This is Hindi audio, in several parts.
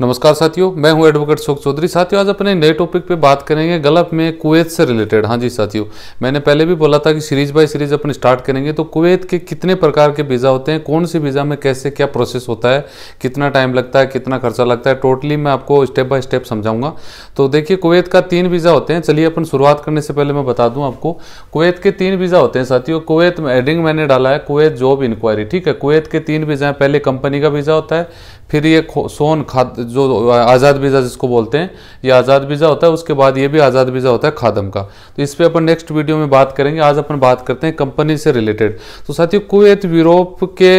नमस्कार साथियों मैं हूं एडवोकेट शोक चौधरी साथियों आज अपने नए टॉपिक पे बात करेंगे गल्फ में कुवैत से रिलेटेड हाँ जी साथियों मैंने पहले भी बोला था कि सीरीज बाय सीरीज अपन स्टार्ट करेंगे तो कुवैत के कितने प्रकार के वीज़ा होते हैं कौन से वीज़ा में कैसे क्या प्रोसेस होता है कितना टाइम लगता है कितना खर्चा लगता है टोटली मैं आपको स्टेप बाय स्टेप समझाऊंगा तो देखिए कुवैत का तीन वीज़ा होते हैं चलिए अपन शुरुआत करने से पहले मैं बता दूँ आपको कुवैत के तीन वीज़ा होते हैं साथियों कुवैत में एडिंग मैंने डाला है कुवैत जॉब इंक्वायरी ठीक है कुवैत के तीन वीज़ा हैं पहले कंपनी का वीज़ा होता है फिर ये सोन खाद जो आज़ाद वीज़ा जिसको बोलते हैं ये आज़ाद वीज़ा होता है उसके बाद ये भी आज़ाद वीज़ा होता है खादम का तो इस पर अपन नेक्स्ट वीडियो में बात करेंगे आज अपन बात करते हैं कंपनी से रिलेटेड तो साथियों कुवैत यूरोप के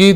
की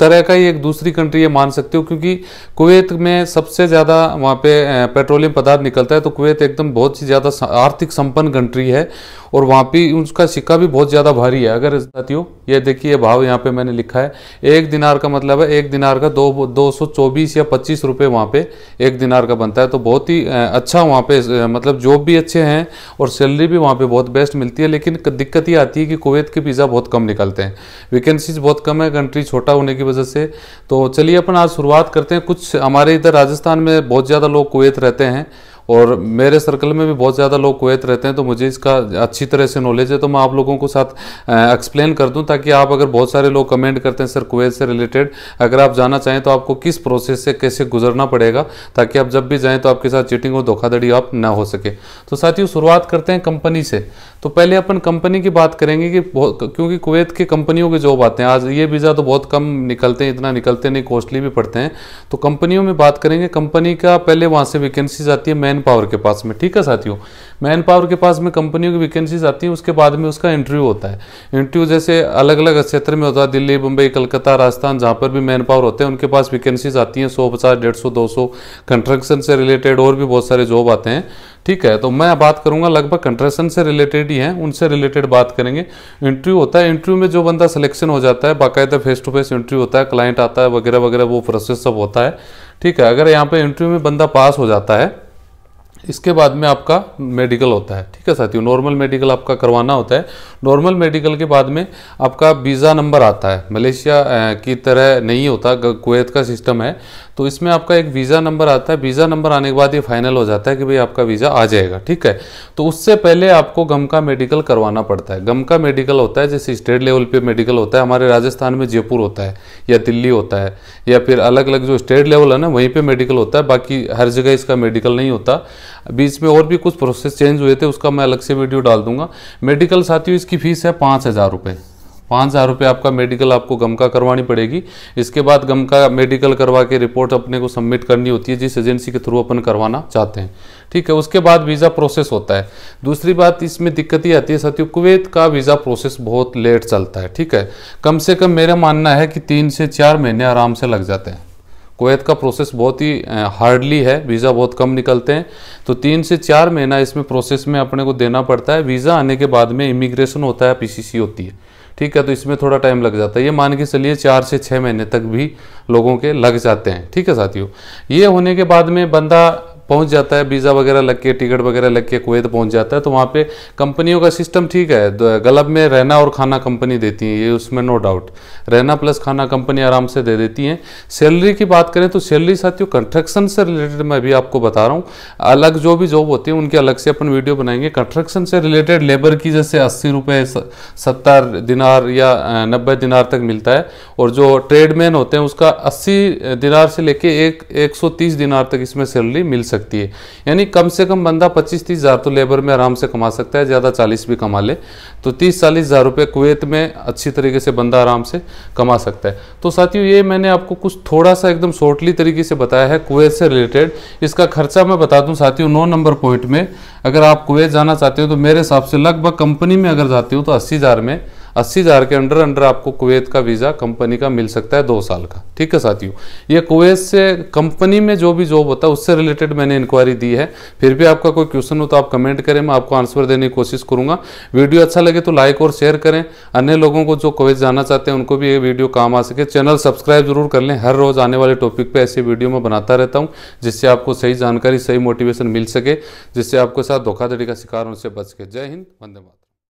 तरह का ही एक दूसरी कंट्री ये मान सकते हो क्योंकि कुवैत में सबसे ज़्यादा वहाँ पे पेट्रोलियम पदार्थ निकलता है तो कुवैत एकदम बहुत ही ज़्यादा आर्थिक संपन्न कंट्री है और वहाँ पे उसका सिक्का भी बहुत ज़्यादा भारी है अगर साथियों ये देखिए भाव यहाँ पे मैंने लिखा है एक दिनार का मतलब है एक दिनार का दो दो सौ चौबीस या पच्चीस रुपये वहाँ पर एक दिनार का बनता है तो बहुत ही अच्छा वहाँ पर मतलब जॉब भी अच्छे हैं और सैलरी भी वहाँ पर बहुत बेस्ट मिलती है लेकिन दिक्कत ये आती है कि कुवैत के पिज़्ज़ा बहुत कम निकलते हैं वैकेंसीज बहुत कम है कंट्री छोटा होने की वजह से तो चलिए अपन आज शुरुआत करते हैं कुछ हमारे इधर राजस्थान में बहुत ज़्यादा लोग कुवैत रहते हैं और मेरे सर्कल में भी बहुत ज़्यादा लोग कुवैत रहते हैं तो मुझे इसका अच्छी तरह से नॉलेज है तो मैं आप लोगों को साथ एक्सप्लेन कर दूँ ताकि आप अगर बहुत सारे लोग कमेंट करते हैं सर कुवैत से रिलेटेड अगर आप जाना चाहें तो आपको किस प्रोसेस से कैसे गुजरना पड़ेगा ताकि आप जब भी जाएँ तो आपके साथ चीटिंग और धोखाधड़ी आप ना हो सके तो साथियों शुरुआत करते हैं कंपनी से तो पहले अपन कंपनी की बात करेंगे कि क्योंकि कुवैत की कंपनियों के जॉब आते हैं आज ये वीज़ा तो बहुत कम निकलते हैं इतना निकलते नहीं कॉस्टली भी पड़ते हैं तो कंपनियों में बात करेंगे कंपनी का पहले वहाँ से वैकेंसीज आती है मैन पावर के पास में ठीक है साथियों मैन पावर के पास में कंपनियों की वैकेंसीज आती हैं उसके बाद में उसका इंटरव्यू होता है इंटरव्यू जैसे अलग अलग क्षेत्र में होता है दिल्ली मुंबई कलकत्ता राजस्थान जहाँ पर भी मैन पावर होते हैं उनके पास वैकेंसीज आती हैं सौ पचास डेढ़ सौ दो सौ कंस्ट्रक्शन से रिलेटेड और भी बहुत सारे जॉब आते हैं ठीक है तो मैं बात करूंगा लगभग कंस्ट्रक्शन से रिलेटेड ही हैं उनसे रिलेटेड बात करेंगे इंटरव्यू होता है इंटरव्यू में जो बंदा सिलेक्शन हो जाता है बाकायदा फेस टू फेस इंटरव्यू होता है क्लाइंट आता है वगैरह वगैरह वो प्रोसेस सब होता है ठीक है अगर यहाँ पे इंटरव्यू में बंदा पास हो जाता है इसके बाद में आपका मेडिकल होता है ठीक है साथियों नॉर्मल मेडिकल आपका करवाना होता है नॉर्मल मेडिकल के बाद में आपका वीज़ा नंबर आता है मलेशिया की तरह नहीं होता कुवैत का सिस्टम है तो इसमें आपका एक वीज़ा नंबर आता है वीज़ा नंबर आने के बाद ये फाइनल हो जाता है कि भाई आपका वीज़ा आ जाएगा ठीक है तो उससे पहले आपको गम का मेडिकल करवाना पड़ता है गम का मेडिकल होता है जैसे स्टेट लेवल पर मेडिकल होता है हमारे राजस्थान में जयपुर होता है या दिल्ली होता है या फिर अलग अलग जो स्टेट लेवल है ना वहीं पर मेडिकल होता है बाकी हर जगह इसका मेडिकल नहीं होता बीच में और भी कुछ प्रोसेस चेंज हुए थे उसका मैं अलग से वीडियो डाल दूंगा मेडिकल साथियों इसकी फीस है पाँच हज़ार रुपये पाँच हज़ार रुपये आपका मेडिकल आपको गम का करवानी पड़ेगी इसके बाद गम का मेडिकल करवा के रिपोर्ट अपने को सबमिट करनी होती है जिस एजेंसी के थ्रू अपन करवाना चाहते हैं ठीक है उसके बाद वीज़ा प्रोसेस होता है दूसरी बात इसमें दिक्कत ही आती है साथियों कुवैत का वीज़ा प्रोसेस बहुत लेट चलता है ठीक है कम से कम मेरा मानना है कि तीन से चार महीने आराम से लग जाते हैं कुवैत का प्रोसेस बहुत ही हार्डली है वीज़ा बहुत कम निकलते हैं तो तीन से चार महीना इसमें प्रोसेस में अपने को देना पड़ता है वीज़ा आने के बाद में इमिग्रेशन होता है पीसीसी होती है ठीक है तो इसमें थोड़ा टाइम लग जाता है ये मान के चलिए चार से छः महीने तक भी लोगों के लग जाते हैं ठीक है साथियों ये होने के बाद में बंदा पहुंच जाता है वीज़ा वगैरह लग के टिकट वगैरह लग के कुवैत पहुंच जाता है तो वहाँ पे कंपनियों का सिस्टम ठीक है गलब में रहना और खाना कंपनी देती है ये उसमें नो डाउट रहना प्लस खाना कंपनी आराम से दे देती हैं सैलरी की बात करें तो सैलरी साथियों कंस्ट्रक्शन से रिलेटेड मैं अभी आपको बता रहा हूँ अलग जो भी जॉब होती है उनके अलग से अपन वीडियो बनाएंगे कंस्ट्रक्शन से रिलेटेड लेबर की जैसे अस्सी रुपये सत्तर दिनार या नब्बे दिनार तक मिलता है और जो ट्रेडमैन होते हैं उसका अस्सी दिनार से लेके एक एक दिनार तक इसमें सैलरी मिल सकती सकती है यानी कम से कम बंदा 25 तीस हज़ार तो लेबर में आराम से कमा सकता है ज़्यादा 40 भी कमा ले तो तीस चालीस हज़ार रुपये कुवैत में अच्छी तरीके से बंदा आराम से कमा सकता है तो साथियों ये मैंने आपको कुछ थोड़ा सा एकदम शॉर्टली तरीके से बताया है कुवैत से रिलेटेड इसका खर्चा मैं बता दूँ साथियों नौ नंबर पॉइंट में अगर आप कुवैत जाना चाहते हो तो मेरे हिसाब से लगभग कंपनी में अगर जाते हो तो अस्सी में अस्सी हज़ार के अंडर अंडर आपको कुवैत का वीज़ा कंपनी का मिल सकता है दो साल का ठीक है साथियों ये कुवैत से कंपनी में जो भी जॉब होता है उससे रिलेटेड मैंने इंक्वायरी दी है फिर भी आपका कोई क्वेश्चन हो तो आप कमेंट करें मैं आपको आंसर देने की कोशिश करूँगा वीडियो अच्छा लगे तो लाइक और शेयर करें अन्य लोगों को जो कुवैत जाना चाहते हैं उनको भी ये वीडियो काम आ सके चैनल सब्सक्राइब जरूर कर लें हर रोज़ आने वाले टॉपिक पर ऐसी वीडियो मैं बनाता रहता हूँ जिससे आपको सही जानकारी सही मोटिवेशन मिल सके जिससे आपके साथ धोखाधड़ी का शिकार उनसे बच के जय हिंद वंदे मातरम